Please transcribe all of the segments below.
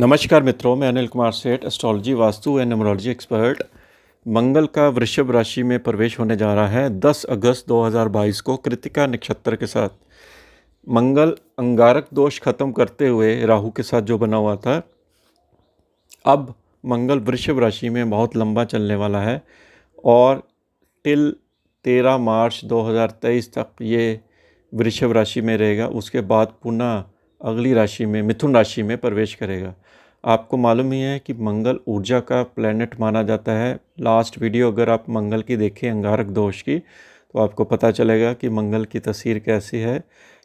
नमस्कार मित्रों मैं Anil Kumar Seth astrology vastu and numerology expert Mangal का वृषभ राशि में प्रवेश होने जा रहा है 10 अगस्त 2022 को कृतिका नक्षत्र के साथ मंगल अंगारक दोष खत्म करते हुए राहु के साथ जो बना हुआ था अब मंगल वृषभ राशि में बहुत लंबा चलने वाला है और टिल 13 मार्च 2023 तक ये वृषभ राशि में रहेगा उसके बाद पुनः अगली राशि में मिथुन राशि में प्रवेश करेगा आपको मालूम ही है कि मंगल ऊर्जा का प्लैनेट माना जाता है लास्ट वीडियो अगर आप मंगल की देखें अंगारक दोष की तो आपको पता चलेगा कि मंगल की तस्वीर कैसी है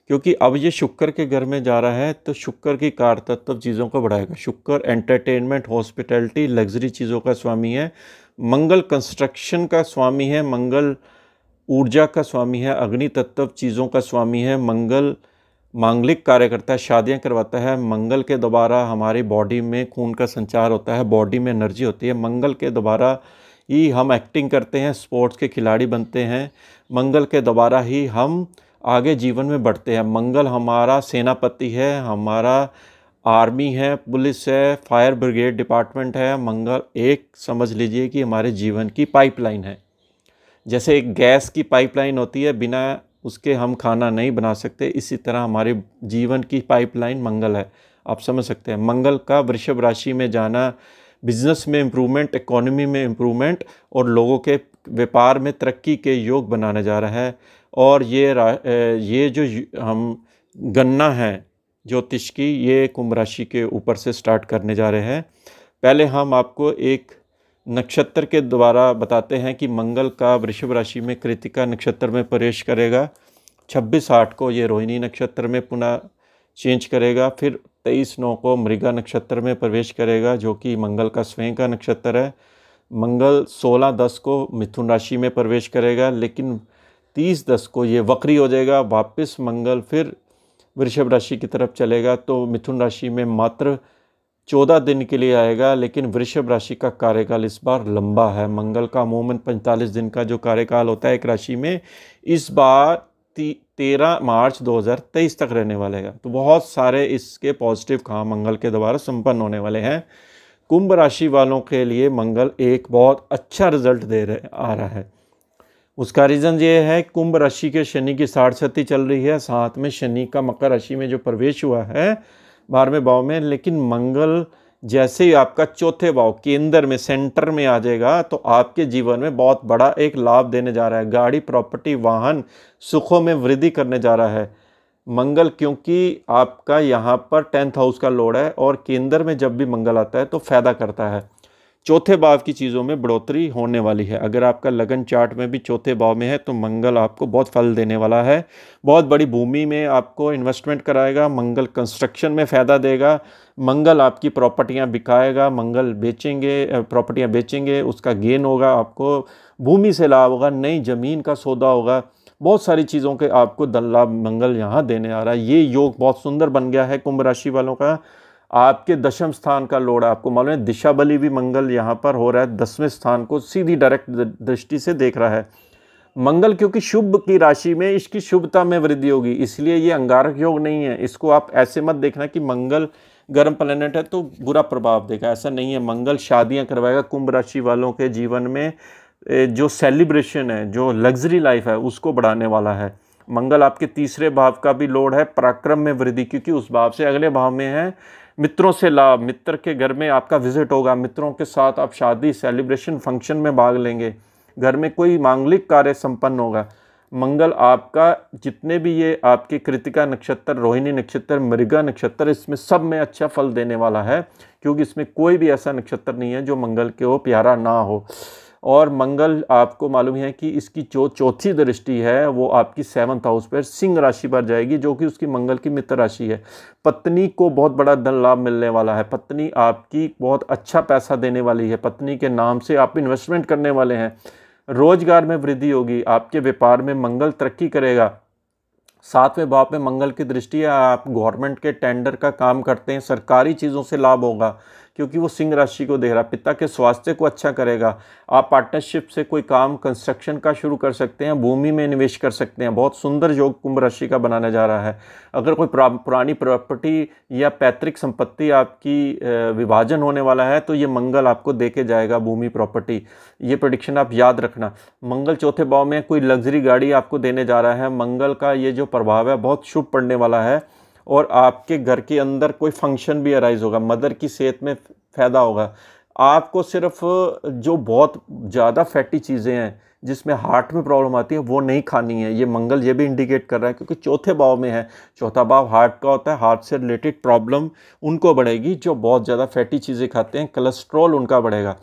क्योंकि अब ये शुक्र के घर में जा रहा है तो शुक्र की कार तत्व तो चीज़ों को बढ़ाएगा शुक्र एंटरटेनमेंट हॉस्पिटैलिटी लग्जरी चीज़ों का स्वामी है मंगल कंस्ट्रक्शन का स्वामी है मंगल ऊर्जा का स्वामी है अग्नि तत्व चीज़ों का स्वामी है मंगल मांगलिक कार्य करता है शादियाँ करवाता है मंगल के दोबारा हमारी बॉडी में खून का संचार होता है बॉडी में एनर्जी होती है मंगल के दोबारा ही हम एक्टिंग करते हैं स्पोर्ट्स के खिलाड़ी बनते हैं मंगल के दोबारा ही हम आगे जीवन में बढ़ते हैं मंगल हमारा सेनापति है हमारा आर्मी है पुलिस है फायर ब्रिगेड डिपार्टमेंट है मंगल एक समझ लीजिए कि हमारे जीवन की पाइपलाइन है जैसे एक गैस की पाइपलाइन होती है बिना उसके हम खाना नहीं बना सकते इसी तरह हमारे जीवन की पाइपलाइन मंगल है आप समझ सकते हैं मंगल का वृषभ राशि में जाना बिजनेस में इम्प्रूवमेंट इकोनॉमी में इम्प्रूवमेंट और लोगों के व्यापार में तरक्की के योग बनाने जा रहा है और ये ये जो हम गन्ना है ज्योतिष की ये कुंभ राशि के ऊपर से स्टार्ट करने जा रहे हैं पहले हम आपको एक नक्षत्र के द्वारा बताते हैं कि मंगल का वृषभ राशि में कृतिका नक्षत्र में प्रवेश करेगा छब्बीस आठ को ये रोहिणी नक्षत्र में पुनः चेंज करेगा फिर तेईस नौ को मृगा नक्षत्र में प्रवेश करेगा जो कि मंगल का स्वयं का नक्षत्र है मंगल सोलह दस को मिथुन राशि में प्रवेश करेगा लेकिन तीस दस को ये वक्री हो जाएगा वापस मंगल फिर वृषभ राशि की तरफ चलेगा तो मिथुन राशि में मात्र चौदह दिन के लिए आएगा लेकिन वृषभ राशि का कार्यकाल इस बार लंबा है मंगल का अमूमन पैंतालीस दिन का जो कार्यकाल होता है एक राशि में इस बार तेरह मार्च 2023 तक रहने वाले हैं तो बहुत सारे इसके पॉजिटिव काम मंगल के द्वारा संपन्न होने वाले हैं कुंभ राशि वालों के लिए मंगल एक बहुत अच्छा रिजल्ट दे रहे आ रहा है उसका रीज़न ये है कुंभ राशि के शनि की साठ सती चल रही है साथ में शनि का मकर राशि में जो प्रवेश हुआ है बारहवें भाव में लेकिन मंगल जैसे ही आपका चौथे भाव केंद्र में सेंटर में आ जाएगा तो आपके जीवन में बहुत बड़ा एक लाभ देने जा रहा है गाड़ी प्रॉपर्टी वाहन सुखों में वृद्धि करने जा रहा है मंगल क्योंकि आपका यहाँ पर टेंथ हाउस का लोड है और केंद्र में जब भी मंगल आता है तो फ़ायदा करता है चौथे भाव की चीज़ों में बढ़ोतरी होने वाली है अगर आपका लगन चार्ट में भी चौथे भाव में है तो मंगल आपको बहुत फल देने वाला है बहुत बड़ी भूमि में आपको इन्वेस्टमेंट कराएगा मंगल कंस्ट्रक्शन में फ़ायदा देगा मंगल आपकी प्रॉपर्टियां बिकाएगा मंगल बेचेंगे प्रॉपर्टियां बेचेंगे उसका गेन होगा आपको भूमि से लाभ होगा नई ज़मीन का सौदा होगा बहुत सारी चीज़ों के आपको धन लाभ मंगल यहाँ देने आ रहा है ये योग बहुत सुंदर बन गया है कुंभ राशि वालों का आपके दशम स्थान का लोड आपको मालूम है दिशा बली भी मंगल यहाँ पर हो रहा है दसवें स्थान को सीधी डायरेक्ट दृष्टि से देख रहा है मंगल क्योंकि शुभ की राशि में इसकी शुभता में वृद्धि होगी इसलिए ये अंगारक योग नहीं है इसको आप ऐसे मत देखना कि मंगल गर्म प्लेनेट है तो बुरा प्रभाव देगा ऐसा नहीं है मंगल शादियां करवाएगा कुंभ राशि वालों के जीवन में जो सेलिब्रेशन है जो लग्जरी लाइफ है उसको बढ़ाने वाला है मंगल आपके तीसरे भाव का भी लोड है पराक्रम में वृद्धि क्योंकि उस भाव से अगले भाव में है मित्रों से लाभ मित्र के घर में आपका विज़िट होगा मित्रों के साथ आप शादी सेलिब्रेशन फंक्शन में भाग लेंगे घर में कोई मांगलिक कार्य संपन्न होगा मंगल आपका जितने भी ये आपके कृतिका नक्षत्र रोहिणी नक्षत्र मृगा नक्षत्र इसमें सब में अच्छा फल देने वाला है क्योंकि इसमें कोई भी ऐसा नक्षत्र नहीं है जो मंगल के हो प्यारा ना हो और मंगल आपको मालूम है कि इसकी जो चौथी दृष्टि है वो आपकी सेवन्थ हाउस पर सिंह राशि पर जाएगी जो कि उसकी मंगल की मित्र राशि है पत्नी को बहुत बड़ा धन लाभ मिलने वाला है पत्नी आपकी बहुत अच्छा पैसा देने वाली है पत्नी के नाम से आप इन्वेस्टमेंट करने वाले हैं रोजगार में वृद्धि होगी आपके व्यापार में मंगल तरक्की करेगा सातवें भाव में मंगल की दृष्टि है आप गवर्नमेंट के टेंडर का काम करते हैं सरकारी चीज़ों से लाभ होगा क्योंकि वो सिंह राशि को दे रहा है पिता के स्वास्थ्य को अच्छा करेगा आप पार्टनरशिप से कोई काम कंस्ट्रक्शन का शुरू कर सकते हैं भूमि में निवेश कर सकते हैं बहुत सुंदर योग कुंभ राशि का बनाने जा रहा है अगर कोई पुरानी प्रॉपर्टी या पैतृक संपत्ति आपकी विभाजन होने वाला है तो ये मंगल आपको दे के जाएगा भूमि प्रॉपर्टी ये प्रडिक्शन आप याद रखना मंगल चौथे भाव में कोई लग्जरी गाड़ी आपको देने जा रहा है मंगल का ये जो प्रभाव है बहुत शुभ पड़ने वाला है और आपके घर के अंदर कोई फंक्शन भी अराइज होगा मदर की सेहत में फ़ायदा होगा आपको सिर्फ जो बहुत ज़्यादा फैटी चीज़ें हैं जिसमें हार्ट में प्रॉब्लम आती है वो नहीं खानी है ये मंगल ये भी इंडिकेट कर रहा है क्योंकि चौथे भाव में है चौथा भाव हार्ट का होता है हार्ट से रिलेटेड प्रॉब्लम उनको बढ़ेगी जो बहुत ज़्यादा फैटी चीज़ें खाते हैं कोलेस्ट्रॉल उनका बढ़ेगा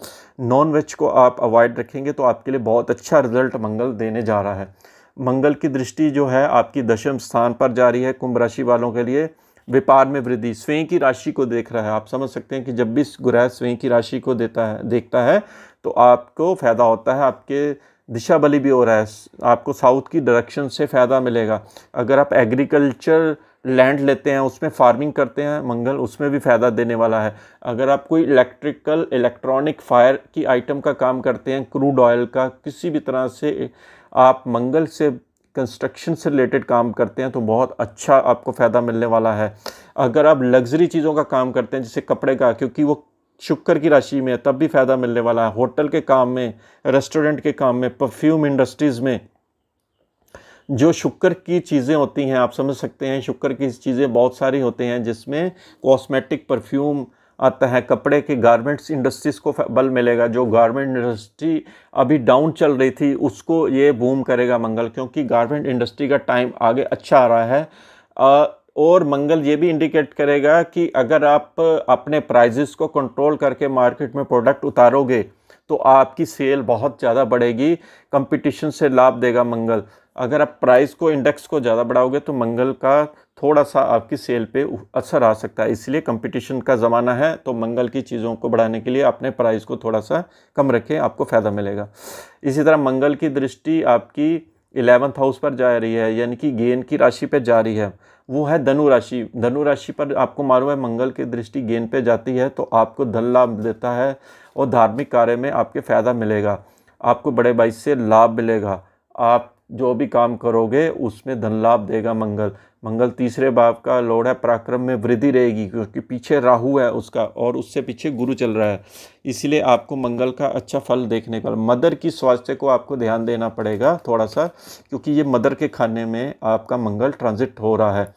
नॉन वेज को आप अवॉइड रखेंगे तो आपके लिए बहुत अच्छा रिजल्ट मंगल देने जा रहा है मंगल की दृष्टि जो है आपकी दशम स्थान पर जा रही है कुंभ राशि वालों के लिए व्यापार में वृद्धि स्वयं की राशि को देख रहा है आप समझ सकते हैं कि जब भी ग्रह स्वयं की राशि को देता है देखता है तो आपको फ़ायदा होता है आपके दिशा बली भी हो रहा है आपको साउथ की डायरेक्शन से फ़ायदा मिलेगा अगर आप एग्रीकल्चर लैंड लेते हैं उसमें फार्मिंग करते हैं मंगल उसमें भी फ़ायदा देने वाला है अगर आप कोई इलेक्ट्रिकल इलेक्ट्रॉनिक फायर की आइटम का काम करते हैं क्रूड ऑयल का किसी भी तरह से आप मंगल से कंस्ट्रक्शन से रिलेटेड काम करते हैं तो बहुत अच्छा आपको फ़ायदा मिलने वाला है अगर आप लग्जरी चीज़ों का काम करते हैं जैसे कपड़े का क्योंकि वो शुक्र की राशि में है तब भी फ़ायदा मिलने वाला है होटल के काम में रेस्टोरेंट के काम में परफ्यूम इंडस्ट्रीज़ में जो शुक्र की चीज़ें होती हैं आप समझ सकते हैं शुक्र की चीज़ें बहुत सारी होती हैं जिसमें कॉस्मेटिक परफ्यूम आता है कपड़े के गारमेंट्स इंडस्ट्रीज़ को बल मिलेगा जो गारमेंट इंडस्ट्री अभी डाउन चल रही थी उसको ये बूम करेगा मंगल क्योंकि गारमेंट इंडस्ट्री का टाइम आगे अच्छा आ रहा है आ, और मंगल ये भी इंडिकेट करेगा कि अगर आप अपने प्राइजेस को कंट्रोल करके मार्केट में प्रोडक्ट उतारोगे तो आपकी सेल बहुत ज़्यादा बढ़ेगी कंपटीशन से लाभ देगा मंगल अगर आप प्राइस को इंडेक्स को ज़्यादा बढ़ाओगे तो मंगल का थोड़ा सा आपकी सेल पे असर आ सकता है इसलिए कंपटीशन का ज़माना है तो मंगल की चीज़ों को बढ़ाने के लिए अपने प्राइस को थोड़ा सा कम रखें आपको फ़ायदा मिलेगा इसी तरह मंगल की दृष्टि आपकी इलेवंथ हाउस पर जा रही है यानी कि गेन की राशि पर जा रही है वो है धनु राशि धनु राशि पर आपको मालूम है मंगल की दृष्टि गेंद पर जाती है तो आपको धन लाभ देता है और धार्मिक कार्य में आपके फ़ायदा मिलेगा आपको बड़े भाई से लाभ मिलेगा आप जो भी काम करोगे उसमें धन लाभ देगा मंगल मंगल तीसरे भाव का लोड़ है पराक्रम में वृद्धि रहेगी क्योंकि पीछे राहु है उसका और उससे पीछे गुरु चल रहा है इसलिए आपको मंगल का अच्छा फल देखने का मदर की स्वास्थ्य को आपको ध्यान देना पड़ेगा थोड़ा सा क्योंकि ये मदर के खाने में आपका मंगल ट्रांजिट हो रहा है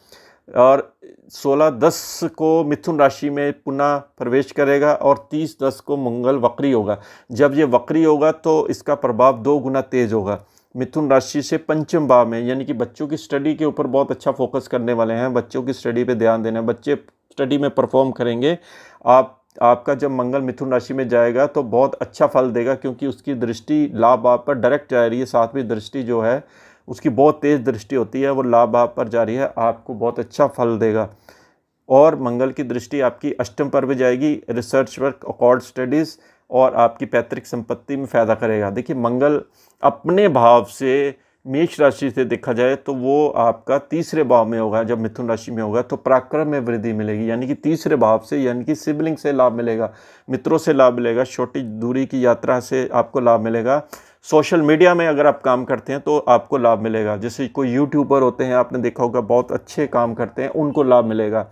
और 16 दस को मिथुन राशि में पुनः प्रवेश करेगा और 30 दस को मंगल वक्री होगा जब ये वक्री होगा तो इसका प्रभाव दो गुना तेज़ होगा मिथुन राशि से पंचम भाव में यानी कि बच्चों की स्टडी के ऊपर बहुत अच्छा फोकस करने वाले हैं बच्चों की स्टडी पे ध्यान देना है बच्चे स्टडी में परफॉर्म करेंगे आप आपका जब मंगल मिथुन राशि में जाएगा तो बहुत अच्छा फल देगा क्योंकि उसकी दृष्टि लाभ आप पर डायरेक्ट जा रही है साथ में दृष्टि जो है उसकी बहुत तेज़ दृष्टि होती है वो लाभ आप पर जा रही है आपको बहुत अच्छा फल देगा और मंगल की दृष्टि आपकी अष्टम पर भी जाएगी रिसर्च वर्क अकॉर्ड स्टडीज़ और आपकी पैतृक संपत्ति में फ़ायदा करेगा देखिए मंगल अपने भाव से मेष राशि से देखा जाए तो वो आपका तीसरे भाव में होगा जब मिथुन राशि में होगा तो पराक्रम में वृद्धि मिलेगी यानी कि तीसरे भाव से यानी कि सिबलिंग से लाभ मिलेगा मित्रों से लाभ मिलेगा छोटी दूरी की यात्रा से आपको लाभ मिलेगा सोशल मीडिया में अगर आप काम करते हैं तो आपको लाभ मिलेगा जैसे कोई यूट्यूबर होते हैं आपने देखा होगा बहुत अच्छे काम करते हैं उनको लाभ मिलेगा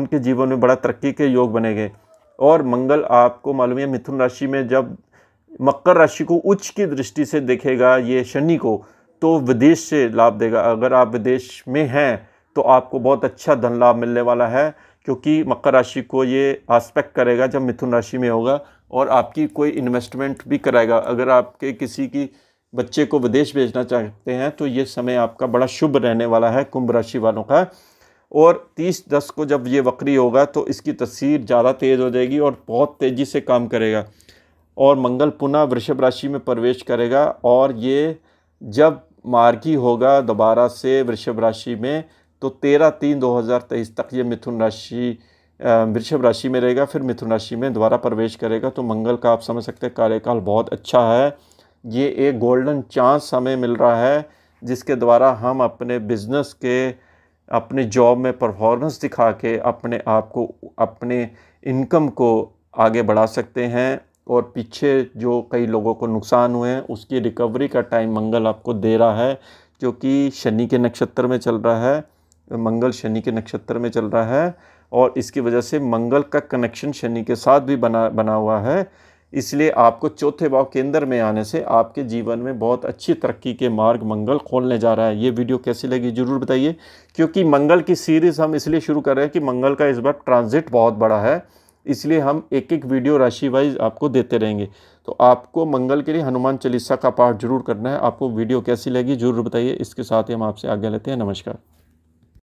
उनके जीवन में बड़ा तरक्की के योग बनेंगे और मंगल आपको मालूम है मिथुन राशि में जब मकर राशि को उच्च की दृष्टि से देखेगा ये शनि को तो विदेश से लाभ देगा अगर आप विदेश में हैं तो आपको बहुत अच्छा धन लाभ मिलने वाला है क्योंकि मकर राशि को ये आस्पेक्ट करेगा जब मिथुन राशि में होगा और आपकी कोई इन्वेस्टमेंट भी कराएगा अगर आपके किसी की बच्चे को विदेश भेजना चाहते हैं तो ये समय आपका बड़ा शुभ रहने वाला है कुंभ राशि वालों का और तीस दस को जब ये वक्री होगा तो इसकी तस्वीर ज़्यादा तेज़ हो जाएगी और बहुत तेज़ी से काम करेगा और मंगल पुनः वृषभ राशि में प्रवेश करेगा और ये जब मार्गी होगा दोबारा से वृषभ राशि में तो तेरह तीन दो हज़ार तेईस तक ये मिथुन राशि वृषभ राशि में रहेगा फिर मिथुन राशि में दोबारा प्रवेश करेगा तो मंगल का आप समझ सकते हैं कार्यकाल बहुत अच्छा है ये एक गोल्डन चांस हमें मिल रहा है जिसके द्वारा हम अपने बिजनेस के अपने जॉब में परफॉर्मेंस दिखा के अपने आप को अपने इनकम को आगे बढ़ा सकते हैं और पीछे जो कई लोगों को नुकसान हुए हैं उसकी रिकवरी का टाइम मंगल आपको दे रहा है जो कि शनि के नक्षत्र में चल रहा है मंगल शनि के नक्षत्र में चल रहा है और इसकी वजह से मंगल का कनेक्शन शनि के साथ भी बना बना हुआ है इसलिए आपको चौथे भाव केंद्र में आने से आपके जीवन में बहुत अच्छी तरक्की के मार्ग मंगल खोलने जा रहा है ये वीडियो कैसी लगी ज़रूर बताइए क्योंकि मंगल की सीरीज़ हम इसलिए शुरू कर रहे हैं कि मंगल का इस बार ट्रांजिट बहुत बड़ा है इसलिए हम एक एक वीडियो राशि वाइज आपको देते रहेंगे तो आपको मंगल के लिए हनुमान चालीसा का पाठ जरूर करना है आपको वीडियो कैसी लगी जरूर बताइए इसके साथ ही हम आपसे आज्ञा लेते हैं नमस्कार